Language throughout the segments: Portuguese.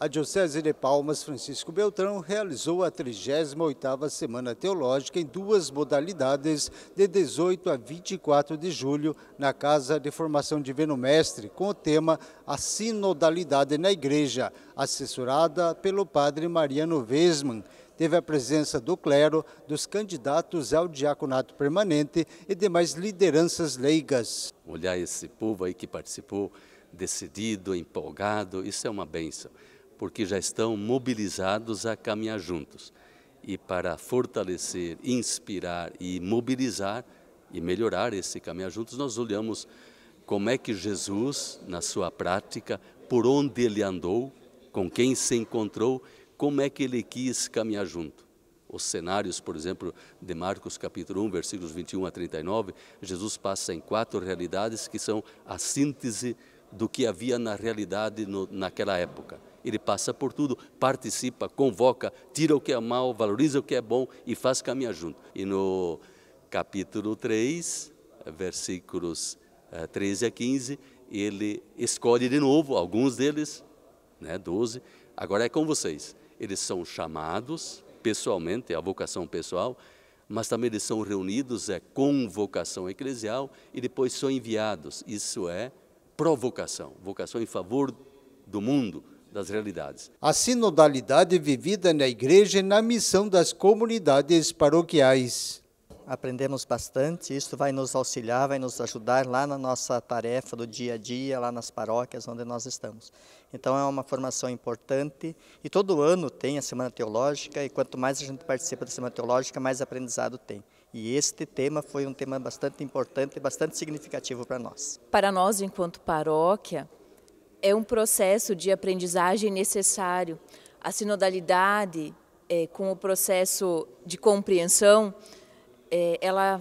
A Diocese de Palmas Francisco Beltrão realizou a 38ª Semana Teológica em duas modalidades, de 18 a 24 de julho, na Casa de Formação Divino Mestre, com o tema A Sinodalidade na Igreja, assessorada pelo padre Mariano Wesman. Teve a presença do clero, dos candidatos ao diaconato permanente e demais lideranças leigas. Olhar esse povo aí que participou, decidido, empolgado, isso é uma bênção porque já estão mobilizados a caminhar juntos. E para fortalecer, inspirar e mobilizar e melhorar esse caminhar juntos, nós olhamos como é que Jesus, na sua prática, por onde ele andou, com quem se encontrou, como é que ele quis caminhar junto os cenários, por exemplo, de Marcos capítulo 1, versículos 21 a 39, Jesus passa em quatro realidades que são a síntese do que havia na realidade no, naquela época ele passa por tudo, participa, convoca, tira o que é mal, valoriza o que é bom e faz caminhar junto. E no capítulo 3, versículos 13 eh, a 15, ele escolhe de novo alguns deles, né, 12. Agora é com vocês. Eles são chamados pessoalmente, é a vocação pessoal, mas também eles são reunidos, é convocação eclesial, e depois são enviados, isso é provocação, vocação em favor do mundo, das realidades. A sinodalidade vivida na igreja e na missão das comunidades paroquiais. Aprendemos bastante, isso vai nos auxiliar, vai nos ajudar lá na nossa tarefa do dia a dia, lá nas paróquias onde nós estamos. Então é uma formação importante e todo ano tem a Semana Teológica e quanto mais a gente participa da Semana Teológica, mais aprendizado tem. E este tema foi um tema bastante importante e bastante significativo para nós. Para nós, enquanto paróquia, é um processo de aprendizagem necessário. A sinodalidade, é, com o processo de compreensão, é, ela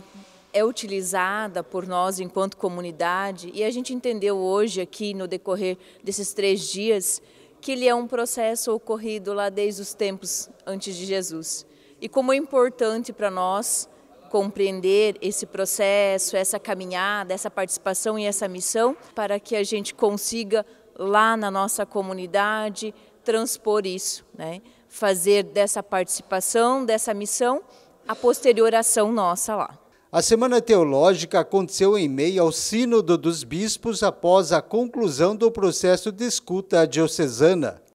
é utilizada por nós enquanto comunidade e a gente entendeu hoje aqui no decorrer desses três dias que ele é um processo ocorrido lá desde os tempos antes de Jesus. E como é importante para nós compreender esse processo, essa caminhada, essa participação e essa missão para que a gente consiga lá na nossa comunidade, transpor isso, né? fazer dessa participação, dessa missão, a posterior ação nossa lá. A Semana Teológica aconteceu em meio ao Sínodo dos Bispos após a conclusão do processo de escuta diocesana.